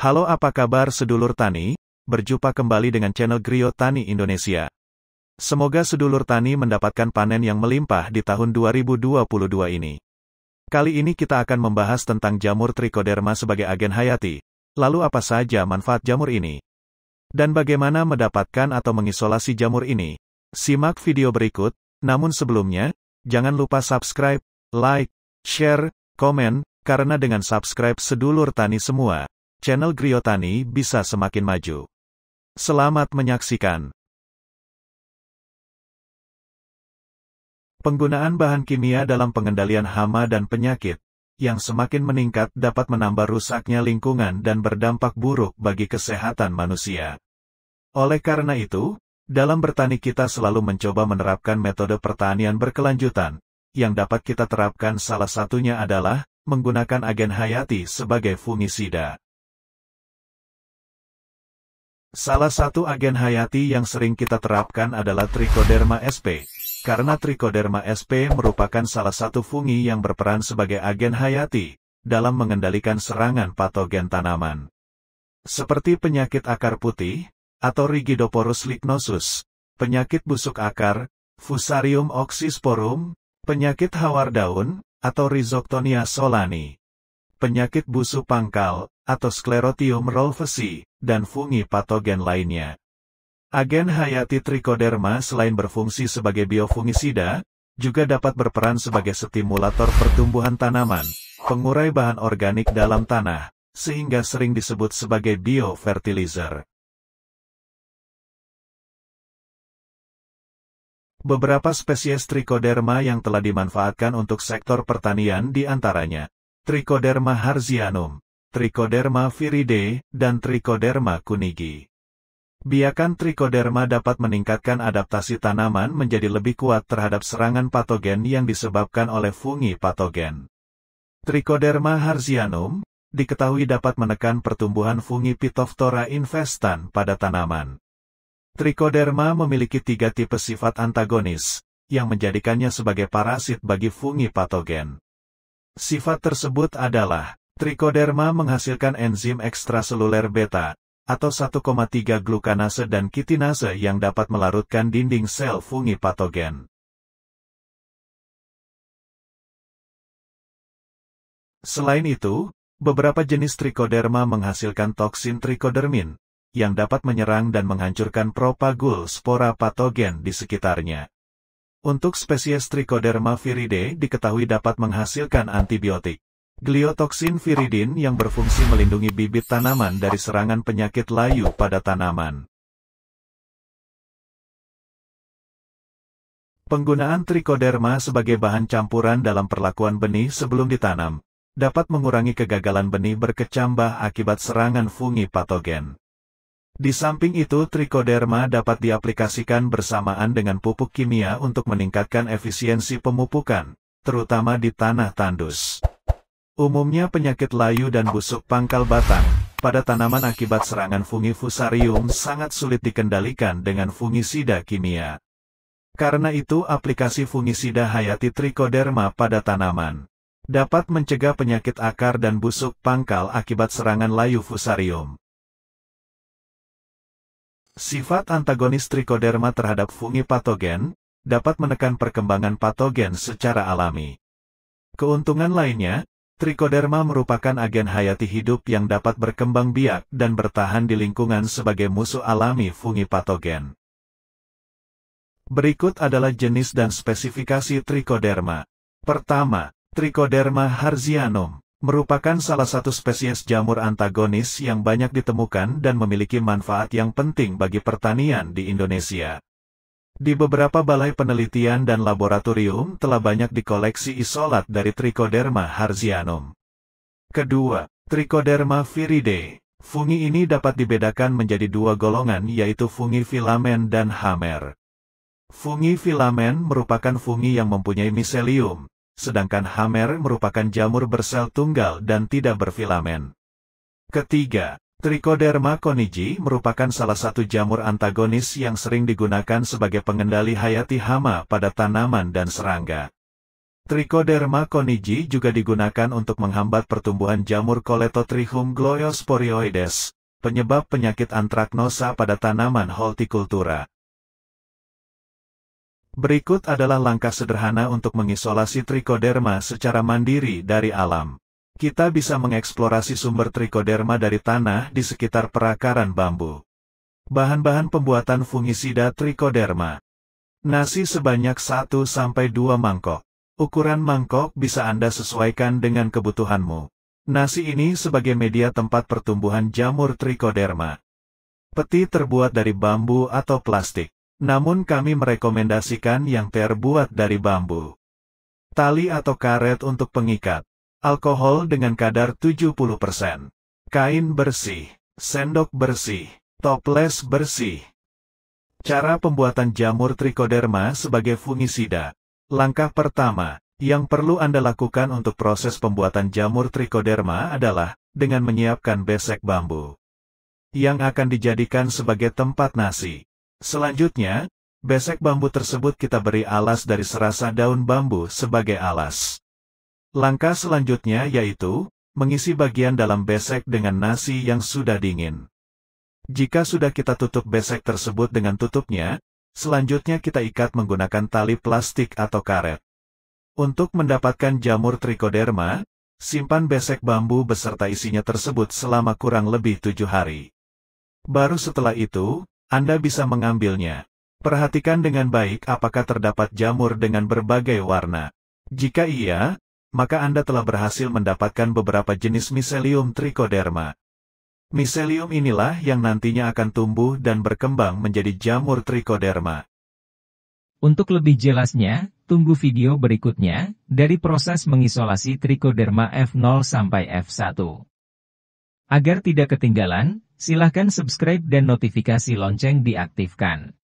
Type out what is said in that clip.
Halo apa kabar sedulur tani? Berjumpa kembali dengan channel Grio Tani Indonesia. Semoga sedulur tani mendapatkan panen yang melimpah di tahun 2022 ini. Kali ini kita akan membahas tentang jamur trichoderma sebagai agen hayati. Lalu apa saja manfaat jamur ini? Dan bagaimana mendapatkan atau mengisolasi jamur ini? Simak video berikut, namun sebelumnya, jangan lupa subscribe, like, share, komen, karena dengan subscribe sedulur tani semua, channel Griotani bisa semakin maju. Selamat menyaksikan. Penggunaan bahan kimia dalam pengendalian hama dan penyakit yang semakin meningkat dapat menambah rusaknya lingkungan dan berdampak buruk bagi kesehatan manusia. Oleh karena itu, dalam bertani kita selalu mencoba menerapkan metode pertanian berkelanjutan, yang dapat kita terapkan salah satunya adalah menggunakan agen hayati sebagai fungisida. Salah satu agen hayati yang sering kita terapkan adalah Trichoderma sp, karena Trichoderma sp merupakan salah satu fungi yang berperan sebagai agen hayati dalam mengendalikan serangan patogen tanaman. Seperti penyakit akar putih, atau Rigidoporus lignosus, penyakit busuk akar, Fusarium oxysporum, penyakit hawar daun, atau Rhizoctonia solani, penyakit busuk pangkal, atau Sclerotium rolfesi dan fungi patogen lainnya. Agen hayati trichoderma selain berfungsi sebagai biofungisida, juga dapat berperan sebagai stimulator pertumbuhan tanaman, pengurai bahan organik dalam tanah, sehingga sering disebut sebagai biofertilizer. Beberapa spesies trichoderma yang telah dimanfaatkan untuk sektor pertanian diantaranya Trichoderma harzianum, Trichoderma viride dan Trichoderma kunigi. Biakan trichoderma dapat meningkatkan adaptasi tanaman menjadi lebih kuat terhadap serangan patogen yang disebabkan oleh fungi patogen. Trichoderma harzianum diketahui dapat menekan pertumbuhan fungi Pitophthora infestan pada tanaman. Trichoderma memiliki tiga tipe sifat antagonis, yang menjadikannya sebagai parasit bagi fungi patogen. Sifat tersebut adalah Trichoderma menghasilkan enzim ekstraseluler beta, atau 1,3 glukanase dan kitinase yang dapat melarutkan dinding sel fungi patogen. Selain itu, beberapa jenis trichoderma menghasilkan toksin trichodermin, yang dapat menyerang dan menghancurkan propagul spora patogen di sekitarnya. Untuk spesies Trichoderma viridae diketahui dapat menghasilkan antibiotik. Gliotoxin viridin yang berfungsi melindungi bibit tanaman dari serangan penyakit layu pada tanaman. Penggunaan trikoderma sebagai bahan campuran dalam perlakuan benih sebelum ditanam dapat mengurangi kegagalan benih berkecambah akibat serangan fungi patogen. Di samping itu, trikoderma dapat diaplikasikan bersamaan dengan pupuk kimia untuk meningkatkan efisiensi pemupukan, terutama di tanah tandus. Umumnya penyakit layu dan busuk pangkal batang, pada tanaman akibat serangan fungi Fusarium sangat sulit dikendalikan dengan fungisida kimia. Karena itu aplikasi fungisida hayati trichoderma pada tanaman dapat mencegah penyakit akar dan busuk pangkal akibat serangan layu fusarium. Sifat antagonis trichoderma terhadap fungi patogen dapat menekan perkembangan patogen secara alami. Keuntungan lainnya, Trichoderma merupakan agen hayati hidup yang dapat berkembang biak dan bertahan di lingkungan sebagai musuh alami fungi patogen. Berikut adalah jenis dan spesifikasi trichoderma. Pertama, Trichoderma harzianum merupakan salah satu spesies jamur antagonis yang banyak ditemukan dan memiliki manfaat yang penting bagi pertanian di Indonesia. Di beberapa balai penelitian dan laboratorium telah banyak dikoleksi isolat dari Trichoderma harzianum. Kedua, Trichoderma viride. Fungi ini dapat dibedakan menjadi dua golongan yaitu fungi filamen dan hamer. Fungi filamen merupakan fungi yang mempunyai miselium, sedangkan hamer merupakan jamur bersel tunggal dan tidak berfilamen. Ketiga, Trichoderma coniji merupakan salah satu jamur antagonis yang sering digunakan sebagai pengendali hayati hama pada tanaman dan serangga. Trichoderma coniji juga digunakan untuk menghambat pertumbuhan jamur Coletotrichum gloiosporioides, penyebab penyakit antraknosa pada tanaman hortikultura. Berikut adalah langkah sederhana untuk mengisolasi trichoderma secara mandiri dari alam kita bisa mengeksplorasi sumber trikoderma dari tanah di sekitar perakaran bambu. Bahan-bahan pembuatan fungisida trikoderma. Nasi sebanyak 1-2 mangkok. Ukuran mangkok bisa Anda sesuaikan dengan kebutuhanmu. Nasi ini sebagai media tempat pertumbuhan jamur trikoderma. Peti terbuat dari bambu atau plastik. Namun kami merekomendasikan yang terbuat dari bambu. Tali atau karet untuk pengikat alkohol dengan kadar 70%, kain bersih, sendok bersih, toples bersih. Cara pembuatan jamur trichoderma sebagai fungisida. Langkah pertama, yang perlu Anda lakukan untuk proses pembuatan jamur trichoderma adalah, dengan menyiapkan besek bambu. Yang akan dijadikan sebagai tempat nasi. Selanjutnya, besek bambu tersebut kita beri alas dari serasa daun bambu sebagai alas. Langkah selanjutnya yaitu, mengisi bagian dalam besek dengan nasi yang sudah dingin. Jika sudah kita tutup besek tersebut dengan tutupnya, selanjutnya kita ikat menggunakan tali plastik atau karet. Untuk mendapatkan jamur trichoderma, simpan besek bambu beserta isinya tersebut selama kurang lebih tujuh hari. Baru setelah itu, Anda bisa mengambilnya. Perhatikan dengan baik apakah terdapat jamur dengan berbagai warna. Jika iya, maka Anda telah berhasil mendapatkan beberapa jenis miselium trichoderma. Miselium inilah yang nantinya akan tumbuh dan berkembang menjadi jamur trichoderma. Untuk lebih jelasnya, tunggu video berikutnya, dari proses mengisolasi trichoderma F0 sampai F1. Agar tidak ketinggalan, silahkan subscribe dan notifikasi lonceng diaktifkan.